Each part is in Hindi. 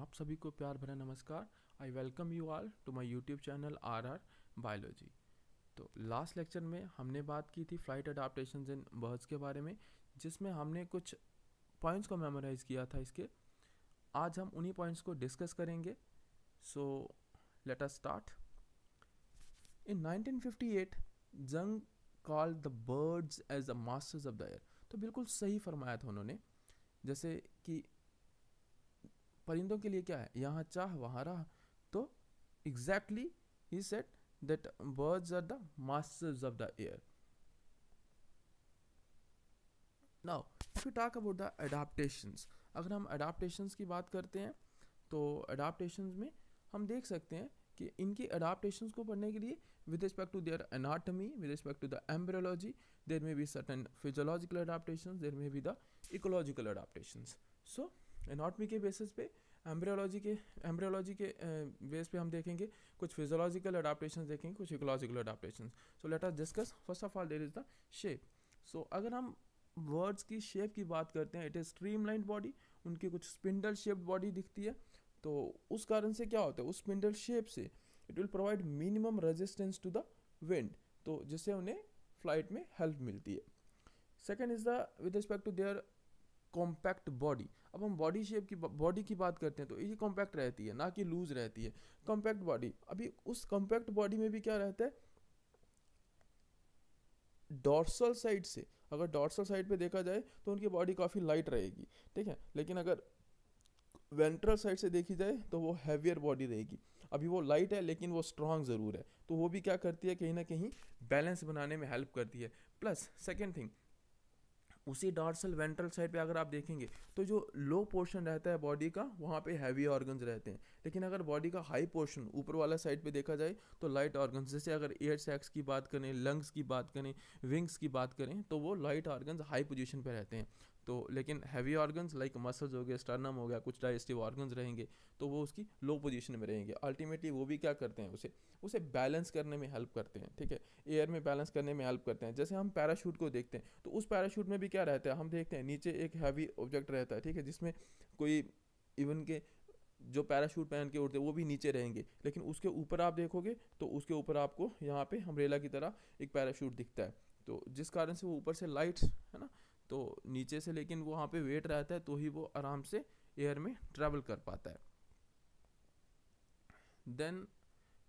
आप सभी को प्यार भरा नमस्कार I welcome you all to my YouTube channel R R biology तो लास्ट लेक्चर में हमने बात की थी फ्लाइट अडाप्टेशन इन बर्ड्स के बारे में जिसमें हमने कुछ पॉइंट्स को मेमोराइज़ किया था इसके आज हम उन्हीं पॉइंट्स को डिस्कस करेंगे so let us start in 1958 Jung call the birds as the masters of the air तो बिल्कुल सही फरमाया था उन्होंने जैसे कि परिंदों के लिए क्या है यहाँ चाह वहाँ रहा तो एग्जैक्टली ही said that birds are the masters of the air now if you talk about the adaptations अगर हम अडाप्टेशंस की बात करते हैं तो अडाप्टेशंस में हम देख सकते हैं कि इनकी अडाप्टेशंस को पढ़ने के लिए with respect to their anatomy with respect to the embryology there may be certain physiological adaptation there may be the ecological adaptation so anatomy के बेसिस पे एम्ब्रियोलॉजी के एम्ब्रियोलॉजी के बेस uh, पे हम देखेंगे कुछ फिजोलॉजिकल अडाप्टेशन देखेंगे कुछ ecological adaptation so let us discuss first of all there is the shape so अगर हम वर्ड्स की शेप की बात करते हैं इट इज़ स्ट्रीम बॉडी उनकी कुछ स्पिंडल शेप्ड बॉडी दिखती है तो उस कारण से क्या होता है उस स्पिंडल शेप से it will provide minimum resistance to the wind तो जिससे उन्हें फ्लाइट में हेल्प मिलती है second is the with respect to their compact body अब हम बॉडी शेप की बॉडी की बात करते हैं तो ये कॉम्पैक्ट रहती है ना कि लूज रहती है कॉम्पैक्ट बॉडी अभी उस कॉम्पैक्ट बॉडी में भी क्या रहता है डॉर्सल साइड से अगर डॉर्सल साइड पे देखा जाए तो उनकी बॉडी काफ़ी लाइट रहेगी ठीक है लेकिन अगर वेंट्रल साइड से देखी जाए तो वो हैवियर बॉडी रहेगी अभी वो लाइट है लेकिन वो स्ट्रांग ज़रूर है तो वो भी क्या करती है कहीं ना कहीं बैलेंस बनाने में हेल्प करती है प्लस सेकेंड थिंग उसी डार्सल वेंट्रल साइड पे अगर आप देखेंगे तो जो लो पोर्शन रहता है बॉडी का वहाँ पे हैवी ऑर्गन्स रहते हैं लेकिन अगर बॉडी का हाई पोर्शन ऊपर वाला साइड पे देखा जाए तो लाइट ऑर्गन्स जैसे अगर एयर सैक्स की बात करें लंग्स की बात करें विंग्स की बात करें तो वो लाइट ऑर्गन्स हाई पोजिशन पर रहते हैं तो लेकिन हैवी ऑर्गन्स लाइक मसल्स हो गए स्टर्नम हो गया कुछ डाइजेस्टिव ऑर्गन्स रहेंगे तो वो उसकी लो पोजीशन में रहेंगे अल्टीमेटली वो भी क्या करते हैं उसे उसे बैलेंस करने में हेल्प करते हैं ठीक है एयर में बैलेंस करने में हेल्प करते हैं जैसे हम पैराशूट को देखते हैं तो उस पैराशूट में भी क्या रहता है हम देखते हैं नीचे एक हैवी ऑब्जेक्ट रहता है ठीक है जिसमें कोई इवन के जो पैराशूट पहन के उड़ते हैं वो भी नीचे रहेंगे लेकिन उसके ऊपर आप देखोगे तो उसके ऊपर आपको यहाँ पे हमरेला की तरह एक पैराशूट दिखता है तो जिस कारण से वो ऊपर से लाइट्स है ना तो नीचे से लेकिन वो वहाँ पे वेट रहता है तो ही वो आराम से एयर में ट्रैवल कर पाता है then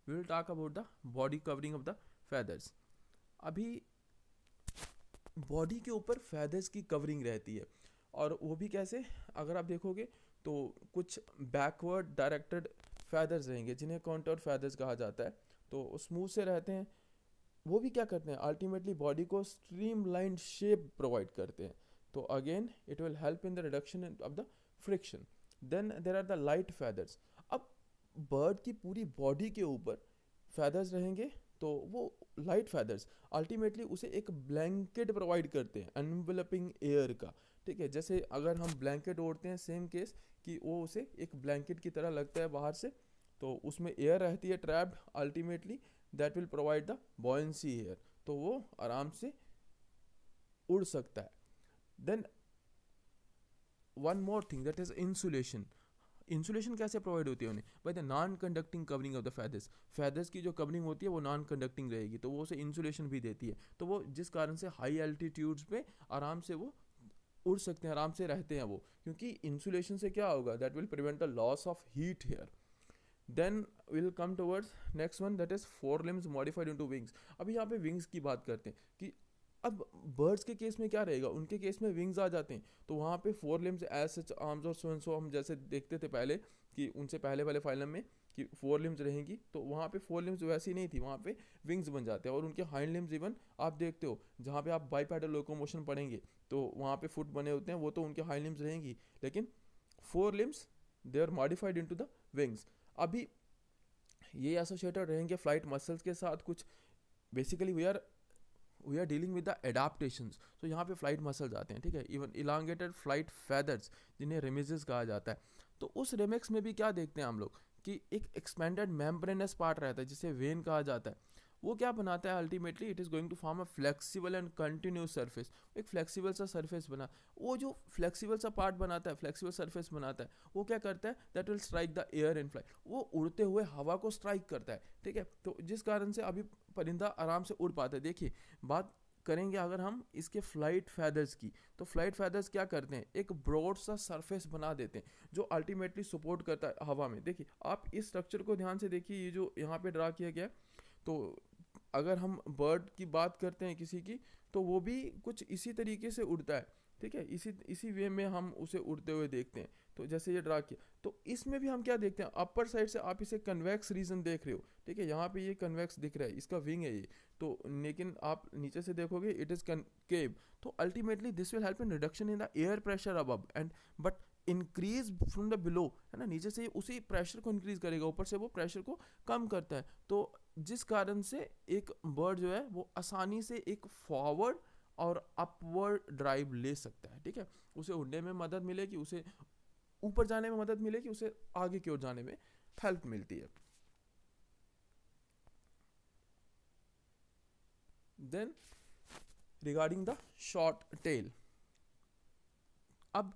will talk about the body covering of the feathers अभी बॉडी के ऊपर फैदर्स की कवरिंग रहती है और वो भी कैसे अगर आप देखोगे तो कुछ बैकवर्ड डायरेक्टेड फैदर्स रहेंगे जिन्हें काउंटर फैदर्स कहा जाता है तो स्मूथ से रहते हैं वो भी क्या करते हैं अल्टीमेटली बॉडी को स्ट्रीम लाइन शेप प्रोवाइड करते हैं तो again it will help in the reduction of the friction then there are the light feathers अब बर्ड की पूरी बॉडी के ऊपर फैदर्स रहेंगे तो वो लाइट फैदर्स अल्टीमेटली उसे एक ब्लैंकेट प्रोवाइड करते हैं एनवलपिंग एयर का ठीक है जैसे अगर हम ब्लैंकेट ओढ़ते हैं सेम केस कि वो उसे एक ब्लैंकेट की तरह लगता है बाहर से तो उसमें एयर रहती है trapped ultimately that will provide the buoyancy here तो वो आराम से उड़ सकता है then one more thing that is insulation insulation कैसे प्रोवाइड होती है उन्हें by the non conducting covering of the feathers feathers की जो कवरिंग होती है वो नॉन कंडक्टिंग रहेगी तो वो उसे इंसुलेशन भी देती है तो वो जिस कारण से हाई एल्टीट्यूड्स पे आराम से वो उड़ सकते हैं आराम से रहते हैं वो क्योंकि इंसुलेशन से क्या होगा that will prevent the loss of heat here then will come towards next one that is forelimbs modified into wings अब यहाँ पे विंग्स की बात करते हैं कि अब बर्ड्स के केस में क्या रहेगा उनके केस में विंग्स आ जाते हैं तो वहाँ पे forelimbs as such arms और सो सो हम जैसे देखते थे पहले कि उनसे पहले वाले फाइलम में कि फोर लिम्स रहेंगी तो वहाँ पे फोर लिम्स वैसी नहीं थी वहाँ पे विंग्स बन जाते हैं और उनके हाइंड लिम्स इवन आप देखते हो जहाँ पे आप बाई पैडल लोकोमोशन पढ़ेंगे तो वहाँ पे फुट बने होते हैं वो तो उनके हाइंड लिम्स रहेंगी लेकिन forelimbs they are modified into the wings अभी ये एसोसिएटेड रहेंगे फ्लाइट मसल्स के साथ कुछ basically we are we are dealing with the adaptation तो यहाँ पे फ्लाइट मसल्स आते हैं ठीक है इवन इलांगेटेड फ्लाइट फैदर्स जिन्हें रेमिजेस कहा जाता है तो उस रेमिक्स में भी क्या देखते हैं हम लोग कि एक एक्सपेंडेड मेम्ब्रेनस पार्ट रहता है जिसे वेन कहा जाता है वो क्या बनाता है ultimately it is going to form a flexible and continuous surface एक फ्लेक्सिबल सा सर्फेस बना वो जो फ्लेक्सिबल सा पार्ट बनाता है फ्लेक्सिबल सर्फेस बनाता है वो क्या करता है that will strike the air and flight वो उड़ते हुए हवा को स्ट्राइक करता है ठीक है तो जिस कारण से अभी परिंदा आराम से उड़ पाता है देखिए बात करेंगे अगर हम इसके फ्लाइट फैदर्स की तो फ्लाइट फैदर्स क्या करते हैं एक ब्रॉड सा सरफेस बना देते हैं जो अल्टीमेटली सपोर्ट करता है हवा में देखिए आप इस स्ट्रक्चर को ध्यान से देखिए ये जो यहाँ पे ड्रा किया गया तो अगर हम बर्ड की बात करते हैं किसी की तो वो भी कुछ इसी तरीके से उड़ता है ठीक है इसी इसी वे में हम उसे उड़ते हुए देखते हैं तो जैसे ये ड्रा किया तो इसमें भी हम क्या देखते हैं अपर साइड से आप इसे कन्वेक्स रीजन देख रहे हो ठीक है यहाँ पे ये कन्वेक्स दिख रहा है इसका विंग है ये तो लेकिन आप नीचे से देखोगे इट इज़ कनकेव तो ultimately this will help in reduction in the air pressure अब and but increase from the below है ना नीचे से उसी प्रेशर को इंक्रीज करेगा ऊपर से वो प्रेशर को कम करता है तो जिस कारण से एक बर्ड जो है वो आसानी से एक फॉरवर्ड और अपवर्ड ड्राइव ले सकता है ठीक है उसे उड़ने में मदद मिलेगी उसे ऊपर जाने में मदद मिलेगी उसे आगे की ओर जाने में हेल्प मिलती है then regarding the short tail अब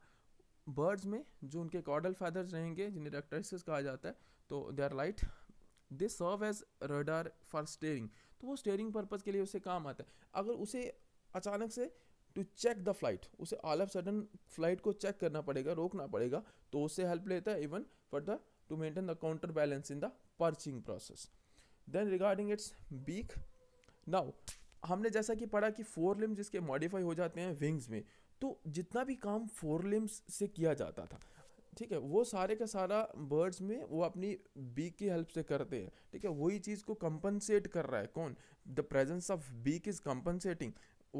बर्ड्स में जो उनके कॉडल फैदर्स रहेंगे जिन्हें रेक्टाइसिस कहा जाता है तो they are light they serve as rudder for steering तो वो स्टेयरिंग पर्पज़ के लिए उसे काम आता है अगर उसे अचानक से टू चेक द फ्लाइट उसे ऑल ऑफ सडन फ्लाइट को चेक करना पड़ेगा रोकना पड़ेगा तो उससे हेल्प लेता है even for the to maintain the counter balance in the perching process then regarding its beak now हमने जैसा कि पढ़ा कि फोर लिम्स इसके मॉडिफाई हो जाते हैं विंग्स में तो जितना भी काम फोर लिम्स से किया जाता था ठीक है वो सारे का सारा बर्ड्स में वो अपनी बी की हेल्प से करते हैं ठीक है वही चीज़ को कंपनसेट कर रहा है कौन the presence of beak is compensating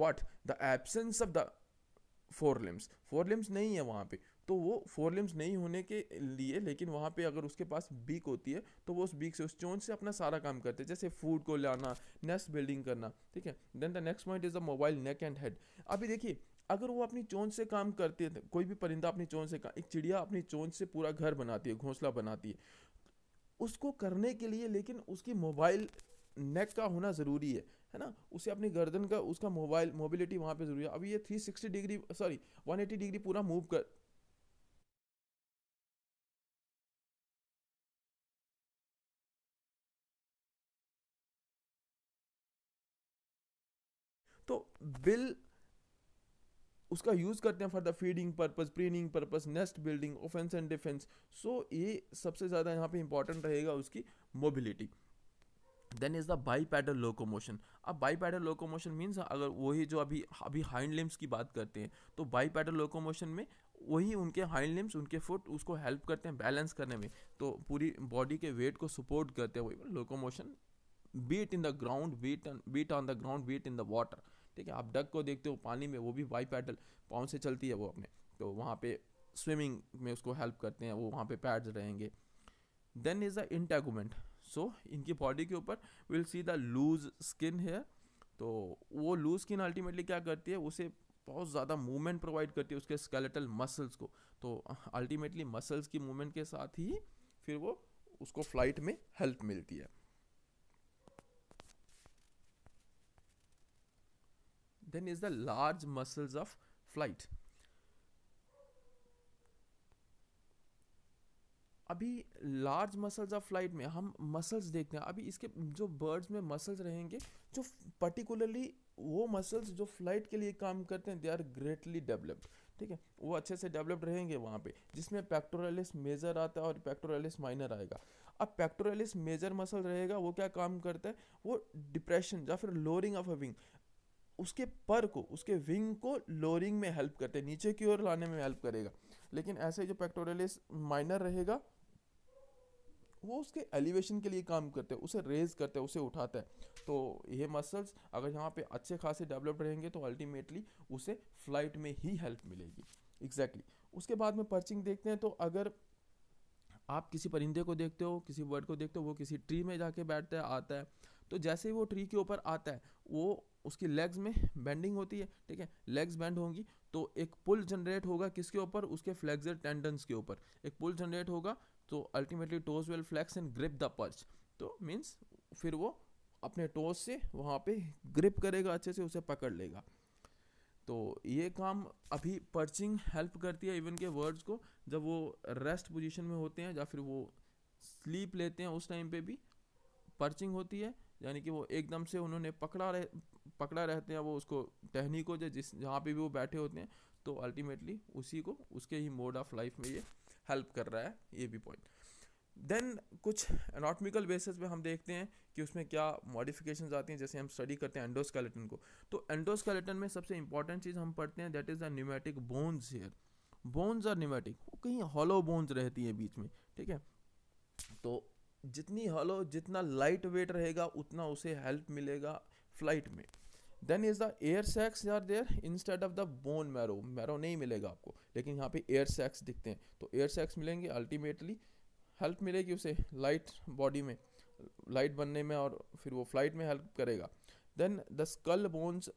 what the absence of the forelimbs forelimbs नहीं है वहाँ पे तो वो फोर लिम्स नहीं होने के लिए लेकिन वहाँ पे अगर उसके पास बीक होती है तो वो उस बीक से उस चोंच से अपना सारा काम करते हैं जैसे फूड को लाना नेस्ट बिल्डिंग करना ठीक है then the next point is the mobile neck and head अभी देखिए अगर वो अपनी चोंच से काम करते है कोई भी परिंदा अपनी चोंच से काम एक चिड़िया अपनी चोंच से पूरा घर बनाती है घोंसला बनाती है उसको करने के लिए लेकिन उसकी मोबाइल नेक का होना ज़रूरी है है ना उसे अपनी गर्दन का उसका मोबाइल मोबिलिटी वहाँ पे ज़रूरी है अभी ये 360 डिग्री सॉरी 180 डिग्री पूरा मूव कर तो बिल उसका यूज़ करते हैं for the feeding purpose preening purpose nest building offence and defence so ये सबसे ज़्यादा यहाँ पे इंपॉर्टेंट रहेगा उसकी mobility then is the bipedal locomotion अब बाई पैडल लोकोमोशन मीन्स अगर वही जो अभी अभी हाइंड लिम्स की बात करते हैं तो बाई पैडल लोकोमोशन में वही उनके हाइंड लिम्स उनके फुट उसको हेल्प करते हैं बैलेंस करने में तो पूरी बॉडी के वेट को सपोर्ट करते हैं वही locomotion be it in the ground be it be it on the ground be it in the water ठीक है आप डक को देखते हो पानी में वो भी वाई पैडल पाँव से चलती है वो अपने तो वहाँ पे स्विमिंग में उसको हेल्प करते हैं वो वहाँ पे पैड्स रहेंगे then is the integument so इनकी बॉडी के ऊपर will see the loose skin है तो वो लूज स्किन अल्टीमेटली क्या करती है उसे बहुत ज़्यादा मूवमेंट प्रोवाइड करती है उसके स्केलेटल मसल्स को तो अल्टीमेटली मसल्स की मूवमेंट के साथ ही फिर वो उसको फ्लाइट में हेल्प मिलती है Then is the large muscles of flight. अभी लार्ज मसल्स ऑफ फ्लाइट में हम मसल्स देखते हैं अभी इसके जो बर्ड्स में मसल्स रहेंगे जो पर्टिकुलरली वो मसल्स जो फ्लाइट के लिए काम करते हैं दे आर ग्रेटली डेवलप्ड ठीक है वो अच्छे से डेवलप्ड रहेंगे वहाँ पे जिसमें पैक्टोरलिस मेजर आता है और पैक्टोरलिस माइनर आएगा अब पैक्टोरलिस मेजर मसल रहेगा वो क्या काम करता है वो डिप्रेशन या फिर लोअरिंग ऑफ अ विंग उसके पर को उसके विंग को लोअरिंग में हेल्प करते हैं नीचे की ओर लाने में हेल्प करेगा लेकिन ऐसे जो पेक्टोरलिस माइनर रहेगा वो उसके एलिवेशन के लिए काम करते हैं उसे रेज करते हैं उसे उठाता है तो ये मसल्स अगर यहाँ पे अच्छे खासे डेवलप रहेंगे तो अल्टीमेटली उसे फ्लाइट में ही हेल्प मिलेगी एग्जैक्टली exactly. उसके बाद में पर्चिंग देखते हैं तो अगर आप किसी परिंदे को देखते हो किसी बर्ड को देखते हो वो किसी ट्री में जाके बैठता है आता है तो जैसे ही वो ट्री के ऊपर आता है वो उसकी लेग्स में बेंडिंग होती है ठीक है लेग्स बेंड होंगी तो एक पुल जनरेट होगा किसके ऊपर उसके फ्लेक्सर टेंडन्स के ऊपर एक पुल जनरेट होगा तो ultimately toes will flex and grip the perch तो मीन्स फिर वो अपने टोज से वहाँ पे ग्रिप करेगा अच्छे से उसे पकड़ लेगा तो ये काम अभी पर्चिंग हेल्प करती है इवन के वर्ड्स को जब वो रेस्ट पोजीशन में होते हैं या फिर वो स्लीप लेते हैं उस टाइम पे भी पर्चिंग होती है यानी कि वो एकदम से उन्होंने पकड़ा रह पकड़ा रहते हैं वो उसको टहनी को जो जिस जहाँ पे भी वो बैठे होते हैं तो अल्टीमेटली उसी को उसके ही मोड ऑफ लाइफ में ये हेल्प कर रहा है ये भी पॉइंट देन कुछ एनाटमिकल बेसिस पे हम देखते हैं कि उसमें क्या मॉडिफिकेशन आती हैं जैसे हम स्टडी करते हैं एंडोस्केलेटन को तो एंडोस्केलेटन में सबसे इंपॉर्टेंट चीज़ हम पढ़ते हैं that is the pneumatic bones here bones are pneumatic वो कहीं हॉलो बोन्स रहती है बीच में ठीक है तो जितनी हलो जितना लाइट वेट रहेगा उतना उसे हेल्प मिलेगा फ्लाइट में then is the air sacs are there instead of the bone marrow marrow नहीं मिलेगा आपको लेकिन यहाँ पे एयर सैक्स दिखते हैं तो एयर सैक्स मिलेंगे अल्टीमेटली हेल्प मिलेगी उसे लाइट बॉडी में लाइट बनने में और फिर वो फ्लाइट में हेल्प करेगा then the skull bones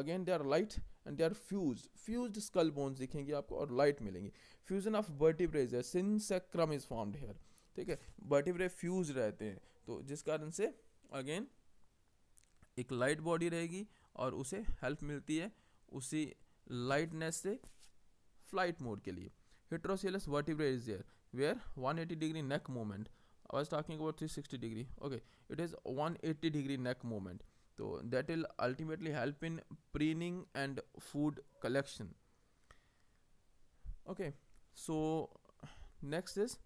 again they are light and they are fused fused skull bones दिखेंगे आपको और लाइट मिलेंगे fusion of vertebrae synsacrum is formed here ठीक है वर्टिब्रे फ्यूज रहते हैं तो जिस कारण से अगेन एक लाइट बॉडी रहेगी और उसे हेल्प मिलती है उसी लाइटनेस से फ्लाइट मोड के लिए heterocoelous vertebrae is there where one 180 degree neck movement I was talking about 360 degree okay it is one eighty degree neck movement तो that will ultimately help in preening and food collection okay so next is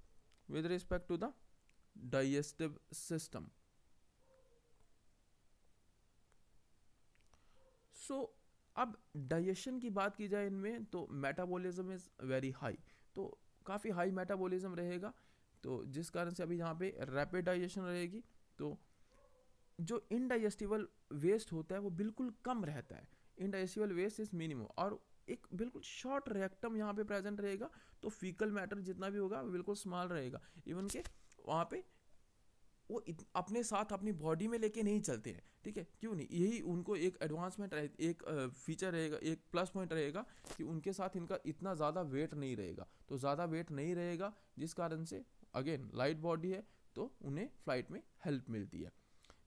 with respect to the digestive system so so, अब डाइजेशन की बात की जाए इनमें तो मेटाबॉलिज्म इज़ वेरी हाई तो काफ़ी हाई मेटाबॉलिज्म रहेगा तो जिस कारण से अभी यहाँ पे रैपिड डाइजेशन रहेगी तो जो इनडाइजेस्टिबल वेस्ट होता है वो बिल्कुल कम रहता है इनडाइजेस्टिबल वेस्ट इज़ मिनिमम और एक बिल्कुल शॉर्ट रेक्टम यहाँ पे प्रेजेंट रहेगा तो फीकल मैटर जितना भी होगा बिल्कुल स्मॉल रहेगा इवन के वहाँ पे वो अपने साथ अपनी बॉडी में लेके नहीं चलते हैं ठीक है क्यों नहीं यही उनको एक एडवांसमेंट रहे एक फीचर रहेगा एक प्लस पॉइंट रहेगा कि उनके साथ इनका इतना ज़्यादा वेट नहीं रहेगा तो ज़्यादा वेट नहीं रहेगा जिस कारण से अगेन लाइट बॉडी है तो उन्हें फ्लाइट में हेल्प मिलती है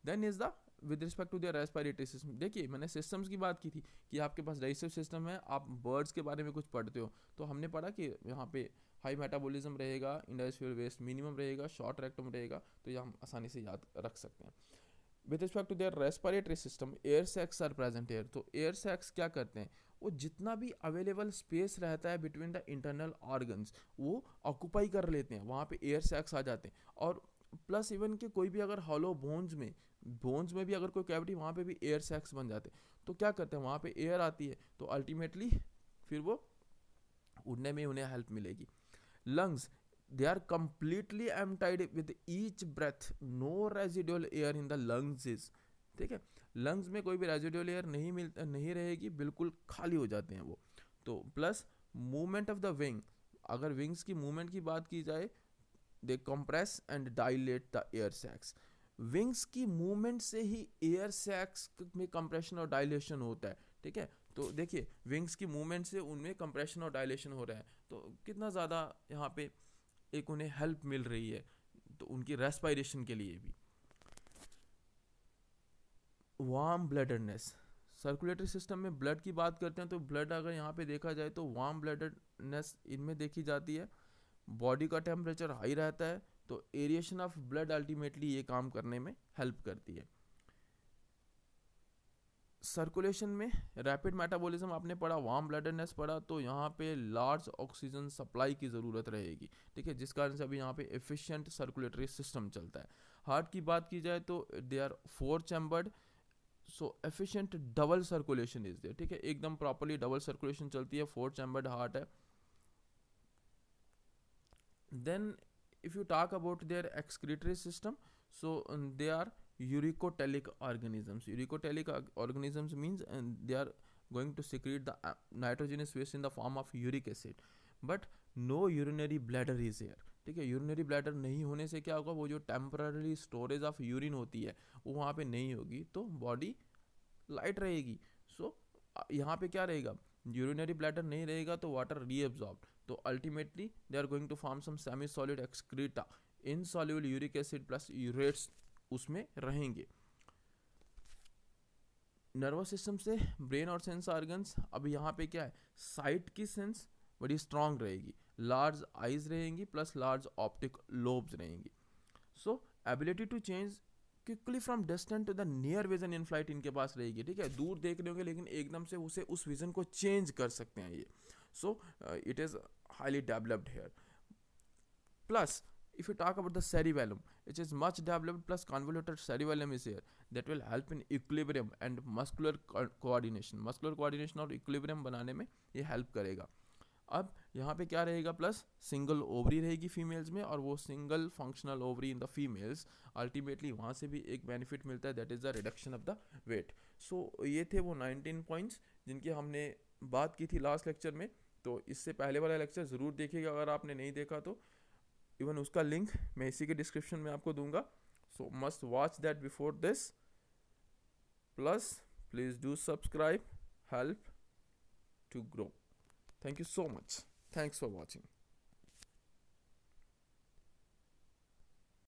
then is the with respect to their respiratory system देखिए मैंने सिस्टम्स की बात की थी कि आपके पास डाइजेस्टिव सिस्टम है आप बर्ड्स के बारे में कुछ पढ़ते हो तो हमने पढ़ा कि यहाँ पे हाई मेटाबॉलिज्म रहेगा इंडस्ट्रियल वेस्ट मिनिमम रहेगा शॉर्ट रेक्टम रहेगा तो ये हम आसानी से याद रख सकते हैं with respect to their respiratory system air sacs are present air तो एयर सैक्स क्या करते हैं वो जितना भी अवेलेबल स्पेस रहता है बिटवीन द इंटरनल ऑर्गन्स वो ऑक्यूपाई कर लेते हैं वहाँ पे एयर सैक्स आ जाते हैं और प्लस इवन के कोई भी अगर हॉलो बोन्स में बोन्स में भी अगर कोई कैविटी वहाँ पे भी एयर सैक्स बन जाते तो क्या करते हैं वहाँ पे एयर आती है तो अल्टीमेटली फिर वो उड़ने में उन्हें हेल्प मिलेगी lungs they are completely emptied with each breath no residual air in the lungs is ठीक है लंग्स में कोई भी रेजिडल एयर नहीं मिलता नहीं रहेगी बिल्कुल खाली हो जाते हैं वो तो plus movement of the wing अगर विंग्स की मूवमेंट की बात की जाए they compress and dilate the air sacs wings की मूवमेंट से ही एयर सैक्स में कंप्रेशन और डायलेशन होता है ठीक है तो देखिए विंग्स की मूवमेंट से उनमें कंप्रेशन और डायलेशन हो रहा है तो कितना ज़्यादा यहाँ पे एक उन्हें हेल्प मिल रही है तो उनकी रेस्पायरेशन के लिए भी वार्म ब्लडनेस सर्कुलेटरी सिस्टम में ब्लड की बात करते हैं तो ब्लड अगर यहाँ पे देखा जाए तो वार्म ब्लडनेस इनमें देखी जाती है बॉडी का टेम्परेचर हाई रहता है तो एरिएशन ऑफ ब्लड अल्टीमेटली ये काम करने में हेल्प करती है सर्कुलेशन में रैपिड मेटाबॉलिज्म आपने पढ़ा वार्म ब्लडनेस पढ़ा तो यहाँ पे लार्ज ऑक्सीजन सप्लाई की ज़रूरत रहेगी ठीक है जिस कारण से अभी यहाँ पे एफिशिएंट सर्कुलेटरी सिस्टम चलता है हार्ट की बात की जाए तो they are four chambered so efficient double circulation is there ठीक है एकदम प्रॉपरली डबल सर्कुलेशन चलती है फोर चैम्बर्ड हार्ट है then if you talk about their excretory system so um, they are uricotelic organisms uricotelic eurycotelic organisms means and uh, they are going to secrete the uh, nitrogenous waste in the form of uric acid but no urinary bladder is here ठीक है यूरिनरी ब्लैडर नहीं होने से क्या होगा वो जो टेम्पररी स्टोरेज ऑफ यूरिन होती है वो वहाँ पे नहीं होगी तो बॉडी लाइट रहेगी सो so, यहाँ पे क्या रहेगा यूरिनरी ब्लैडर नहीं रहेगा तो वाटर रीअब्जॉर्ब तो ultimately they are going to form some semi solid excreta in Insoluble uric acid plus urates उसमें रहेंगे नर्वस सिस्टम से ब्रेन और सेंस ऑर्गन्स अब यहाँ पे क्या है साइट की सेंस बड़ी स्ट्रांग रहेगी लार्ज आइज रहेंगी प्लस लार्ज ऑप्टिक लोब्स रहेंगी so ability to change quickly from distant to the near vision in flight इनके पास रहेगी ठीक है दूर देख रहे होंगे लेकिन एकदम से उसे उस विजन को चेंज कर सकते हैं ये so uh, it is highly developed here plus if you talk about the cerebellum it is much developed plus convoluted cerebellum is here that will help in equilibrium and muscular co coordination muscular coordination or equilibrium banane mein ye help karega अब यहाँ पे क्या रहेगा प्लस सिंगल ओवरी रहेगी फीमेल्स में और वो single functional ovary in the females ultimately वहाँ से भी एक बेनिफिट मिलता है that is the reduction of the weight so ये थे वो 19 पॉइंट्स जिनके हमने बात की थी लास्ट लेक्चर में तो इससे पहले वाला लेक्चर ज़रूर देखिएगा अगर आपने नहीं देखा तो इवन उसका लिंक मैं इसी के डिस्क्रिप्शन में आपको दूंगा so must watch that before this plus please do subscribe help to grow thank you so much thanks for watching